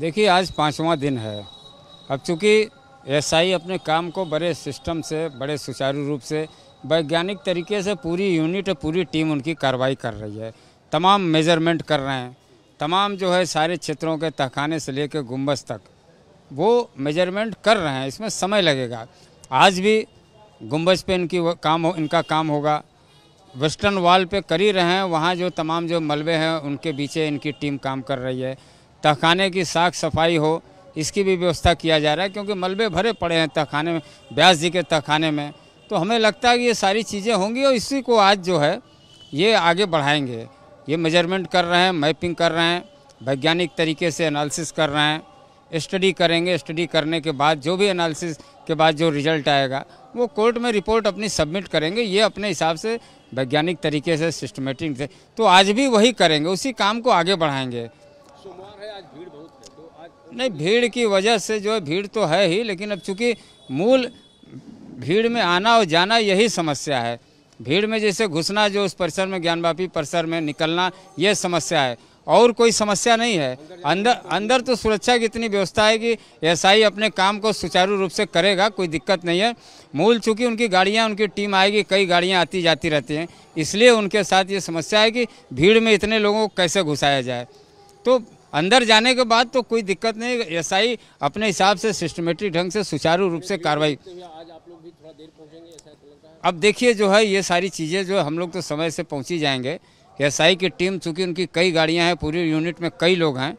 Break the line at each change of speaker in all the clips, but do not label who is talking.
देखिए आज पाँचवा दिन है अब चूँकि एसआई अपने काम को बड़े सिस्टम से बड़े सुचारू रूप से वैज्ञानिक तरीके से पूरी यूनिट पूरी टीम उनकी कार्रवाई कर रही है तमाम मेजरमेंट कर रहे हैं तमाम जो है सारे क्षेत्रों के तहखाने से लेकर गुम्बस तक वो मेजरमेंट कर रहे हैं इसमें समय लगेगा आज भी गुम्बज पे इनकी काम हो इनका काम होगा वेस्टर्न वॉल पे कर ही रहे हैं वहाँ जो तमाम जो मलबे हैं उनके पीछे इनकी टीम काम कर रही है तहखाने की साफ सफाई हो इसकी भी व्यवस्था किया जा रहा है क्योंकि मलबे भरे पड़े हैं तहखाने में ब्यास जी के तहखाने में तो हमें लगता है कि ये सारी चीज़ें होंगी और इसी को आज जो है ये आगे बढ़ाएंगे ये मेजरमेंट कर रहे हैं मैपिंग कर रहे हैं वैज्ञानिक तरीके से एनालिसिस कर रहे हैं स्टडी करेंगे स्टडी करने के बाद जो भी एनालिसिस के बाद जो रिजल्ट आएगा वो कोर्ट में रिपोर्ट अपनी सबमिट करेंगे ये अपने हिसाब से वैज्ञानिक तरीके से सिस्टमेटिक से तो आज भी वही करेंगे उसी काम को आगे बढ़ाएंगे नहीं भीड़ की वजह से जो है भीड़ तो है ही लेकिन अब चूँकि मूल भीड़ में आना और जाना यही समस्या है भीड़ में जैसे घुसना जो उस परिसर में ज्ञानवापी परिसर में निकलना ये समस्या है और कोई समस्या नहीं है अंदर अंदर तो सुरक्षा की इतनी व्यवस्था है कि एसआई अपने काम को सुचारू रूप से करेगा कोई दिक्कत नहीं है मूल चूँकि उनकी गाड़ियाँ उनकी टीम आएगी कई गाड़ियाँ आती जाती रहती हैं इसलिए उनके साथ ये समस्या है कि भीड़ में इतने लोगों को कैसे घुसाया जाए तो अंदर जाने के बाद तो कोई दिक्कत नहीं एसआई अपने हिसाब से सिस्टमेटिक ढंग से सुचारू रूप से कार्रवाई अब देखिए जो है ये सारी चीज़ें जो हम लोग तो समय से पहुँची जाएंगे एसआई की टीम चूँकि उनकी कई गाड़ियाँ हैं पूरी यूनिट में कई लोग हैं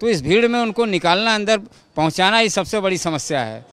तो इस भीड़ में उनको निकालना अंदर पहुँचाना ही सबसे बड़ी समस्या है